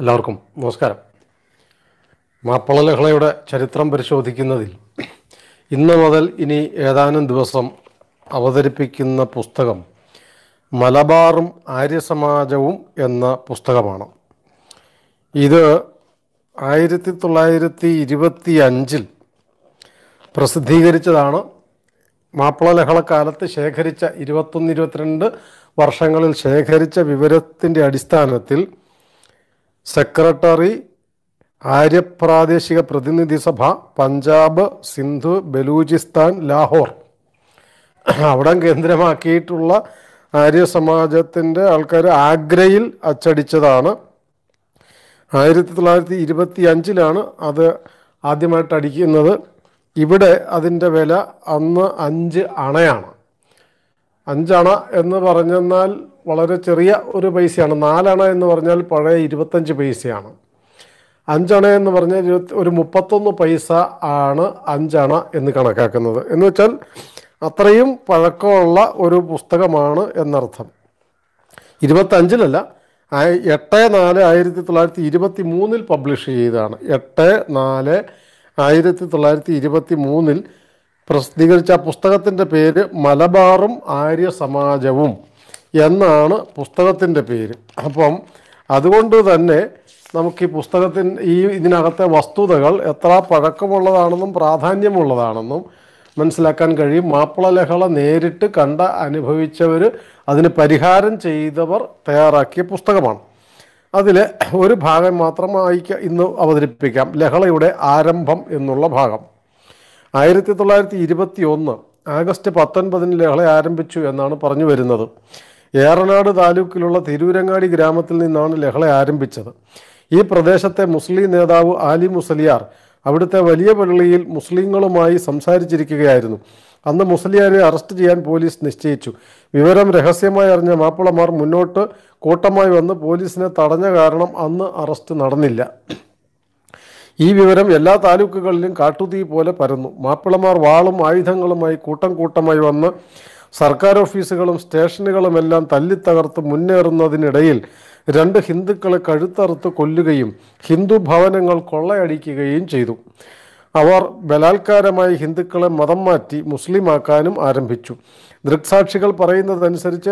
എല്ലാവർക്കും നമസ്കാരം മാപ്പിള ലഹളയുടെ ചരിത്രം പരിശോധിക്കുന്നതിൽ ഇന്ന് മുതൽ ഇനി ഏതാനും ദിവസം അവതരിപ്പിക്കുന്ന പുസ്തകം മലബാറും ആര്യസമാജവും എന്ന പുസ്തകമാണ് ഇത് ആയിരത്തി തൊള്ളായിരത്തി ഇരുപത്തി അഞ്ചിൽ പ്രസിദ്ധീകരിച്ചതാണ് മാപ്പിള ലഹളക്കാലത്ത് ശേഖരിച്ച ഇരുപത്തൊന്ന് ഇരുപത്തിരണ്ട് വർഷങ്ങളിൽ ശേഖരിച്ച വിവരത്തിൻ്റെ അടിസ്ഥാനത്തിൽ സെക്രട്ടറി ആര്യ പ്രാദേശിക പ്രതിനിധി സഭ പഞ്ചാബ് സിന്ധു ബലൂചിസ്ഥാൻ ലാഹോർ അവിടം കേന്ദ്രമാക്കിയിട്ടുള്ള ആര്യ സമാജത്തിൻ്റെ ആൾക്കാർ ആഗ്രയിൽ അച്ചടിച്ചതാണ് ആയിരത്തി തൊള്ളായിരത്തി ഇരുപത്തി അഞ്ചിലാണ് അത് ആദ്യമായിട്ട് അടിക്കുന്നത് ഇവിടെ അതിൻ്റെ വില അന്ന് അഞ്ച് അണയാണ് അഞ്ചണ എന്ന് പറഞ്ഞെന്നാൽ വളരെ ചെറിയ ഒരു പൈസയാണ് നാലണ എന്ന് പറഞ്ഞാൽ പഴയ ഇരുപത്തഞ്ച് പൈസയാണ് അഞ്ചണ എന്ന് പറഞ്ഞാൽ ഇരുപത്തി ഒരു മുപ്പത്തൊന്ന് പൈസ ആണ് അഞ്ചണ എന്ന് കണക്കാക്കുന്നത് എന്ന് വെച്ചാൽ അത്രയും പഴക്കമുള്ള ഒരു പുസ്തകമാണ് എന്നർത്ഥം ഇരുപത്തഞ്ചിലല്ല എട്ട് നാല് ആയിരത്തി തൊള്ളായിരത്തി ഇരുപത്തി മൂന്നിൽ പബ്ലിഷ് ചെയ്തതാണ് എട്ട് നാല് ആയിരത്തി തൊള്ളായിരത്തി ഇരുപത്തി മൂന്നിൽ പ്രസിദ്ധീകരിച്ച പുസ്തകത്തിൻ്റെ പേര് മലബാറും ആര്യ സമാജവും എന്നാണ് പുസ്തകത്തിൻ്റെ പേര് അപ്പം അതുകൊണ്ട് തന്നെ നമുക്ക് ഈ പുസ്തകത്തിൻ ഈ ഇതിനകത്തെ വസ്തുതകൾ എത്ര പഴക്കമുള്ളതാണെന്നും പ്രാധാന്യമുള്ളതാണെന്നും മനസ്സിലാക്കാൻ കഴിയും മാപ്പിള ലഹള നേരിട്ട് കണ്ട അനുഭവിച്ചവർ അതിന് പരിഹാരം ചെയ്തവർ തയ്യാറാക്കിയ പുസ്തകമാണ് അതിൽ ഒരു ഭാഗം മാത്രമായി ഇന്ന് അവതരിപ്പിക്കാം ലഹളയുടെ ആരംഭം എന്നുള്ള ഭാഗം ആയിരത്തി തൊള്ളായിരത്തി ഇരുപത്തി ഒന്ന് ആഗസ്റ്റ് പത്തൊൻപതിന് ലഹള ആരംഭിച്ചു എന്നാണ് പറഞ്ഞു വരുന്നത് ഏറനാട് താലൂക്കിലുള്ള തിരൂരങ്ങാടി ഗ്രാമത്തിൽ നിന്നാണ് ലഹള ആരംഭിച്ചത് ഈ പ്രദേശത്തെ മുസ്ലിം നേതാവ് ആലി മുസലിയാർ അവിടുത്തെ വലിയ പള്ളിയിൽ മുസ്ലിങ്ങളുമായി സംസാരിച്ചിരിക്കുകയായിരുന്നു അന്ന് മുസ്ലിയാരെ അറസ്റ്റ് ചെയ്യാൻ പോലീസ് നിശ്ചയിച്ചു വിവരം രഹസ്യമായി അറിഞ്ഞ മാപ്പിളമാർ മുന്നോട്ട് കൂട്ടമായി വന്ന് പോലീസിനെ തടഞ്ഞ കാരണം അന്ന് അറസ്റ്റ് നടന്നില്ല ഈ വിവരം എല്ലാ താലൂക്കുകളിലും കാട്ടുതീ പോലെ പരന്നു മാപ്പിളമാർ വാളും ആയുധങ്ങളുമായി കൂട്ടം കൂട്ടമായി വന്ന് സർക്കാർ ഓഫീസുകളും സ്റ്റേഷനുകളും എല്ലാം തല്ലിത്തകർത്ത് മുന്നേറുന്നതിനിടയിൽ രണ്ട് ഹിന്ദുക്കളെ കഴുത്തറുത്ത് കൊല്ലുകയും ഹിന്ദു ഭവനങ്ങൾ കൊള്ളയടിക്കുകയും ചെയ്തു അവർ ബലാത്കാരമായി ഹിന്ദുക്കളെ മതം മാറ്റി മുസ്ലിമാക്കാനും ആരംഭിച്ചു ദൃക്സാക്ഷികൾ പറയുന്നതനുസരിച്ച്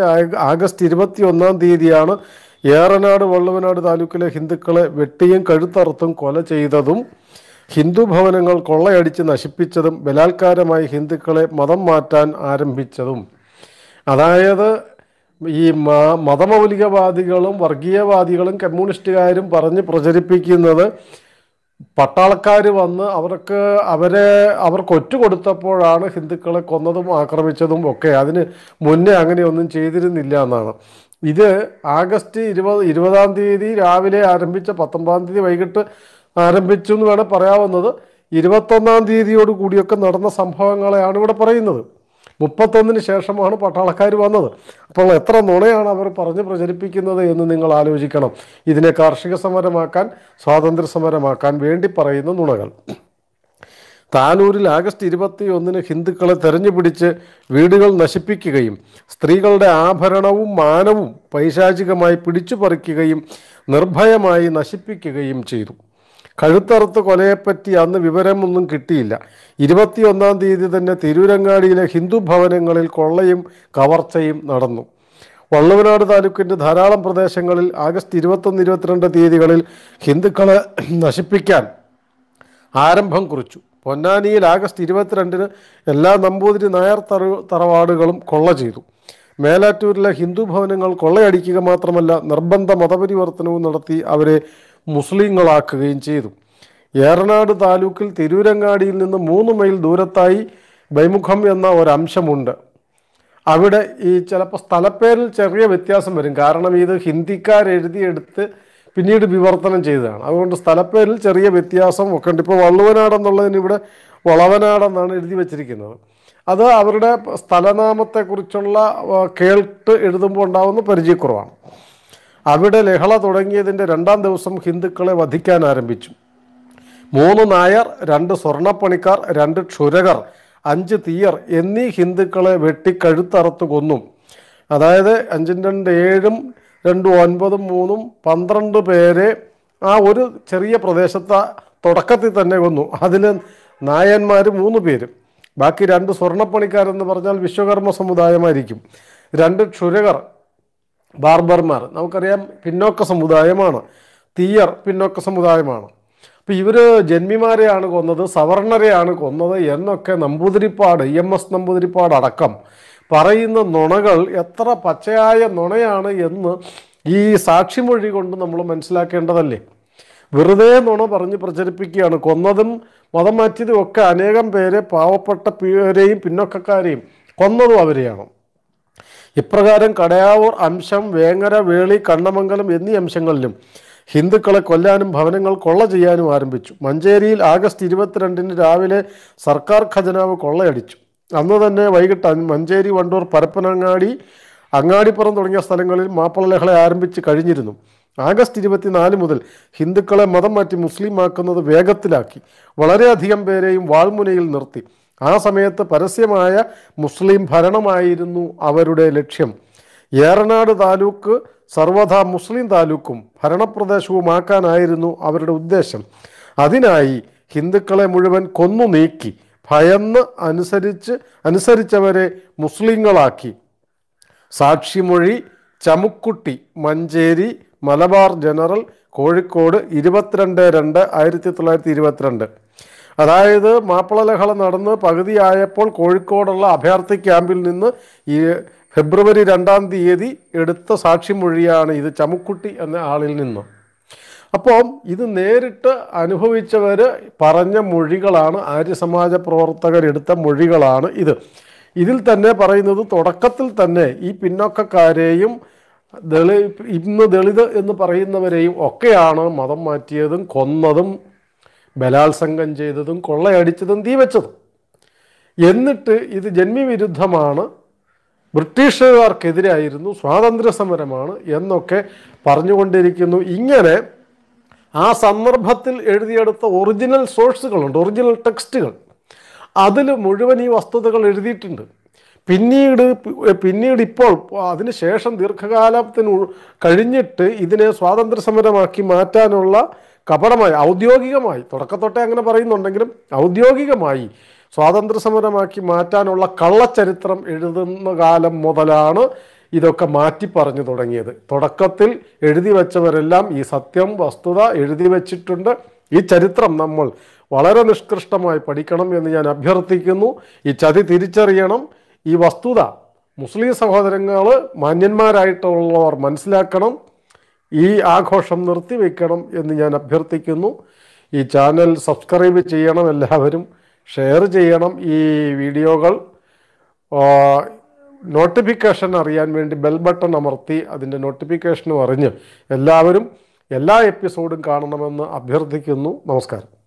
ആഗസ്റ്റ് ഇരുപത്തി ഒന്നാം തീയതിയാണ് ഏറനാട് വള്ളുവനാട് താലൂക്കിലെ ഹിന്ദുക്കളെ വെട്ടിയും കഴുത്തറുത്തും കൊല ചെയ്തതും ഹിന്ദു ഭവനങ്ങൾ കൊള്ളയടിച്ച് നശിപ്പിച്ചതും ബലാത്കാരമായി ഹിന്ദുക്കളെ മതം മാറ്റാൻ ആരംഭിച്ചതും അതായത് ഈ മതമൗലികവാദികളും വർഗീയവാദികളും കമ്മ്യൂണിസ്റ്റുകാരും പറഞ്ഞ് പ്രചരിപ്പിക്കുന്നത് പട്ടാളക്കാർ വന്ന് അവർക്ക് അവരെ അവർക്ക് ഒറ്റ കൊടുത്തപ്പോഴാണ് ഹിന്ദുക്കളെ കൊന്നതും ആക്രമിച്ചതും ഒക്കെ അതിന് മുന്നേ അങ്ങനെയൊന്നും ചെയ്തിരുന്നില്ല എന്നാണ് ഇത് ആഗസ്റ്റ് ഇരുപത് ഇരുപതാം തീയതി രാവിലെ ആരംഭിച്ച പത്തൊമ്പതാം തീയതി വൈകിട്ട് ആരംഭിച്ചു എന്ന് വേണം പറയാവുന്നത് ഇരുപത്തൊന്നാം തീയതിയോട് കൂടിയൊക്കെ നടന്ന സംഭവങ്ങളെയാണ് ഇവിടെ പറയുന്നത് മുപ്പത്തൊന്നിന് ശേഷമാണ് പട്ടാളക്കാർ വന്നത് അപ്പോൾ എത്ര നുണയാണ് അവർ പറഞ്ഞ് പ്രചരിപ്പിക്കുന്നത് എന്ന് നിങ്ങൾ ആലോചിക്കണം ഇതിനെ കാർഷിക സമരമാക്കാൻ സ്വാതന്ത്ര്യ സമരമാക്കാൻ വേണ്ടി പറയുന്ന നുണകൾ താനൂരിൽ ആഗസ്റ്റ് ഇരുപത്തി ഒന്നിന് ഹിന്ദുക്കളെ തെരഞ്ഞുപിടിച്ച് വീടുകൾ നശിപ്പിക്കുകയും സ്ത്രീകളുടെ ആഭരണവും മാനവും പൈശാചികമായി പിടിച്ചു പറിക്കുകയും നിർഭയമായി നശിപ്പിക്കുകയും ചെയ്തു കഴുത്തറുത്ത് കൊലയെപ്പറ്റി അന്ന് വിവരമൊന്നും കിട്ടിയില്ല ഇരുപത്തിയൊന്നാം തീയതി തന്നെ തിരൂരങ്ങാടിയിലെ ഹിന്ദു ഭവനങ്ങളിൽ കൊള്ളയും കവർച്ചയും നടന്നു വള്ളുവനാട് താലൂക്കിൻ്റെ ധാരാളം പ്രദേശങ്ങളിൽ ആഗസ്റ്റ് ഇരുപത്തൊന്ന് ഇരുപത്തിരണ്ട് തീയതികളിൽ ഹിന്ദുക്കളെ നശിപ്പിക്കാൻ ആരംഭം കുറിച്ചു പൊന്നാനിയിൽ ആഗസ്റ്റ് ഇരുപത്തിരണ്ടിന് എല്ലാ നമ്പൂതിരി നായർ തറ തറവാടുകളും കൊള്ള ചെയ്തു മേലാറ്റൂരിലെ ഹിന്ദു ഭവനങ്ങൾ കൊള്ളയടിക്കുക മാത്രമല്ല നിർബന്ധ മതപരിവർത്തനവും നടത്തി അവരെ മുസ്ലിങ്ങളാക്കുകയും ചെയ്തു ഏറനാട് താലൂക്കിൽ തിരൂരങ്ങാടിയിൽ നിന്ന് മൂന്ന് മൈൽ ദൂരത്തായി ബൈമുഖം എന്ന ഒരംശമുണ്ട് അവിടെ ഈ ചിലപ്പോൾ സ്ഥലപ്പേരിൽ ചെറിയ വ്യത്യാസം വരും കാരണം ഇത് എഴുതിയെടുത്ത് പിന്നീട് വിവർത്തനം ചെയ്തതാണ് അതുകൊണ്ട് സ്ഥലപ്പേരിൽ ചെറിയ വ്യത്യാസം ഒക്കെ ഉണ്ട് ഇപ്പോൾ വള്ളുവനാടെന്നുള്ളതിന് ഇവിടെ വളവനാടെന്നാണ് എഴുതി വച്ചിരിക്കുന്നത് അത് അവരുടെ സ്ഥലനാമത്തെക്കുറിച്ചുള്ള കേൾട്ട് എഴുതുമ്പോൾ ഉണ്ടാകുന്ന പരിചയക്കുറവാണ് അവിടെ ലഹള തുടങ്ങിയതിൻ്റെ രണ്ടാം ദിവസം ഹിന്ദുക്കളെ വധിക്കാൻ ആരംഭിച്ചു മൂന്ന് നായർ രണ്ട് സ്വർണപ്പണിക്കാർ രണ്ട് ക്ഷുരകർ അഞ്ച് തീയർ എന്നീ ഹിന്ദുക്കളെ വെട്ടിക്കഴുത്തറുത്ത് കൊന്നു അതായത് അഞ്ചും രണ്ട് ഏഴും രണ്ടും ഒൻപതും മൂന്നും പന്ത്രണ്ട് പേരെ ആ ഒരു ചെറിയ പ്രദേശത്തെ തുടക്കത്തിൽ തന്നെ കൊന്നു അതിൽ നായന്മാർ മൂന്ന് പേര് ബാക്കി രണ്ട് സ്വർണപ്പണിക്കാരെന്ന് പറഞ്ഞാൽ വിശ്വകർമ്മ സമുദായമായിരിക്കും രണ്ട് ക്ഷുരകർ ബാർബർമാർ നമുക്കറിയാം പിന്നോക്ക സമുദായമാണ് തീയർ പിന്നോക്ക സമുദായമാണ് അപ്പോൾ ഇവർ ജന്മിമാരെയാണ് കൊന്നത് സവർണരെയാണ് കൊന്നത് എന്നൊക്കെ Namboodiripad E M S Namboodiripad അടക്കം പറയുന്ന നുണകൾ എത്ര പച്ചയായ നുണയാണ് എന്ന് ഈ സാക്ഷിമൊഴി കൊണ്ട് നമ്മൾ മനസ്സിലാക്കേണ്ടതല്ലേ വെറുതെ നുണ പറഞ്ഞ് പ്രചരിപ്പിക്കുകയാണ് കൊന്നതും മതം മാറ്റിയതും ഒക്കെ അനേകം പേരെ പാവപ്പെട്ട പേരെയും പിന്നോക്കക്കാരെയും കൊന്നതും അവരെയാണ് ഇപ്രകാരം കടയാവൂർ അംശം വേങ്ങര വേളി കണ്ണമംഗലം എന്നീ അംശങ്ങളിലും ഹിന്ദുക്കളെ കൊല്ലാനും ഭവനങ്ങൾ കൊള്ള ചെയ്യാനും ആരംഭിച്ചു മഞ്ചേരിയിൽ ആഗസ്റ്റ് ഇരുപത്തിരണ്ടിന് രാവിലെ സർക്കാർ ഖജനാവ് കൊള്ളയടിച്ചു അന്ന് തന്നെ വൈകിട്ട് മഞ്ചേരി വണ്ടൂർ പരപ്പനങ്ങാടി അങ്ങാടിപ്പുറം തുടങ്ങിയ സ്ഥലങ്ങളിൽ മാപ്പിള ലഹള ആരംഭിച്ച് കഴിഞ്ഞിരുന്നു ആഗസ്റ്റ് ഇരുപത്തിനാല് മുതൽ ഹിന്ദുക്കളെ മതം മാറ്റി മുസ്ലിമാക്കുന്നത് വേഗത്തിലാക്കി വളരെയധികം പേരെയും വാൾമുനയിൽ നിർത്തി ആ സമയത്ത് പരസ്യമായ മുസ്ലിം ഭരണമായിരുന്നു അവരുടെ ലക്ഷ്യം ഏറനാട് താലൂക്ക് സർവധാ മുസ്ലിം താലൂക്കും ഭരണപ്രദേശവുമാക്കാനായിരുന്നു അവരുടെ ഉദ്ദേശം അതിനായി ഹിന്ദുക്കളെ മുഴുവൻ കൊന്നു നീക്കി ഭയന്ന് അനുസരിച്ച് അനുസരിച്ചവരെ മുസ്ലിങ്ങളാക്കി സാക്ഷിമൊഴി ചമുക്കുട്ടി മഞ്ചേരി മലബാർ ജനറൽ കോഴിക്കോട് ഇരുപത്തിരണ്ട് രണ്ട് ആയിരത്തി തൊള്ളായിരത്തി ഇരുപത്തിരണ്ട് അതായത് മാപ്പിള ലഹള നടന്ന് പകുതിയായപ്പോൾ കോഴിക്കോടുള്ള അഭയാർത്ഥി ക്യാമ്പിൽ നിന്ന് ഈ ഫെബ്രുവരി രണ്ടാം തീയതി എടുത്ത സാക്ഷിമൊഴിയാണ് ഇത് ചമുക്കുട്ടി എന്ന ആളിൽ നിന്ന് അപ്പം ഇത് നേരിട്ട് അനുഭവിച്ചവർ പറഞ്ഞ മൊഴികളാണ് ആര്യസമാജ എടുത്ത മൊഴികളാണ് ഇത് ഇതിൽ തന്നെ പറയുന്നത് തുടക്കത്തിൽ തന്നെ ഈ പിന്നോക്കക്കാരെയും ദളി ഇന്ന് ദളിത് എന്ന് പറയുന്നവരെയും ഒക്കെയാണ് മതം മാറ്റിയതും കൊന്നതും ബലാത്സംഗം ചെയ്തതും കൊള്ളയടിച്ചതും തീവച്ചതും എന്നിട്ട് ഇത് ജന്മിവിരുദ്ധമാണ് ബ്രിട്ടീഷുകാർക്കെതിരായിരുന്നു സ്വാതന്ത്ര്യ സമരമാണ് എന്നൊക്കെ പറഞ്ഞുകൊണ്ടിരിക്കുന്നു ഇങ്ങനെ ആ സന്ദർഭത്തിൽ എഴുതിയെടുത്ത ഒറിജിനൽ സോഴ്സുകളുണ്ട് ഒറിജിനൽ ടെക്സ്റ്റുകൾ അതിൽ മുഴുവൻ ഈ വസ്തുതകൾ എഴുതിയിട്ടുണ്ട് പിന്നീട് പിന്നീട് ഇപ്പോൾ അതിനുശേഷം ദീർഘകാലത്തിന് കഴിഞ്ഞിട്ട് ഇതിനെ സ്വാതന്ത്ര്യ സമരമാക്കി മാറ്റാനുള്ള കപടമായി ഔദ്യോഗികമായി തുടക്കത്തൊട്ടേ അങ്ങനെ പറയുന്നുണ്ടെങ്കിലും ഔദ്യോഗികമായി സ്വാതന്ത്ര്യ സമരമാക്കി മാറ്റാനുള്ള കള്ളച്ചരിത്രം എഴുതുന്ന കാലം മുതലാണ് ഇതൊക്കെ മാറ്റി പറഞ്ഞു തുടങ്ങിയത് തുടക്കത്തിൽ എഴുതി വെച്ചവരെല്ലാം ഈ സത്യം വസ്തുത എഴുതി വെച്ചിട്ടുണ്ട് ഈ ചരിത്രം നമ്മൾ വളരെ നിഷ്കൃഷ്ടമായി പഠിക്കണം എന്ന് ഞാൻ അഭ്യർത്ഥിക്കുന്നു ഈ ചതി തിരിച്ചറിയണം ഈ വസ്തുത മുസ്ലിം സഹോദരങ്ങൾ മാന്യന്മാരായിട്ടുള്ളവർ മനസ്സിലാക്കണം ഈ ആഘോഷം നിർത്തിവെക്കണം എന്ന് ഞാൻ അഭ്യർത്ഥിക്കുന്നു ഈ ചാനൽ സബ്സ്ക്രൈബ് ചെയ്യണം എല്ലാവരും ഷെയർ ചെയ്യണം ഈ വീഡിയോകൾ നോട്ടിഫിക്കേഷൻ അറിയാൻ വേണ്ടി ബെൽ ബട്ടൺ അമർത്തി അതിൻ്റെ നോട്ടിഫിക്കേഷനും അറിഞ്ഞ് എല്ലാവരും എല്ലാ എപ്പിസോഡും കാണണമെന്ന് അഭ്യർത്ഥിക്കുന്നു നമസ്കാരം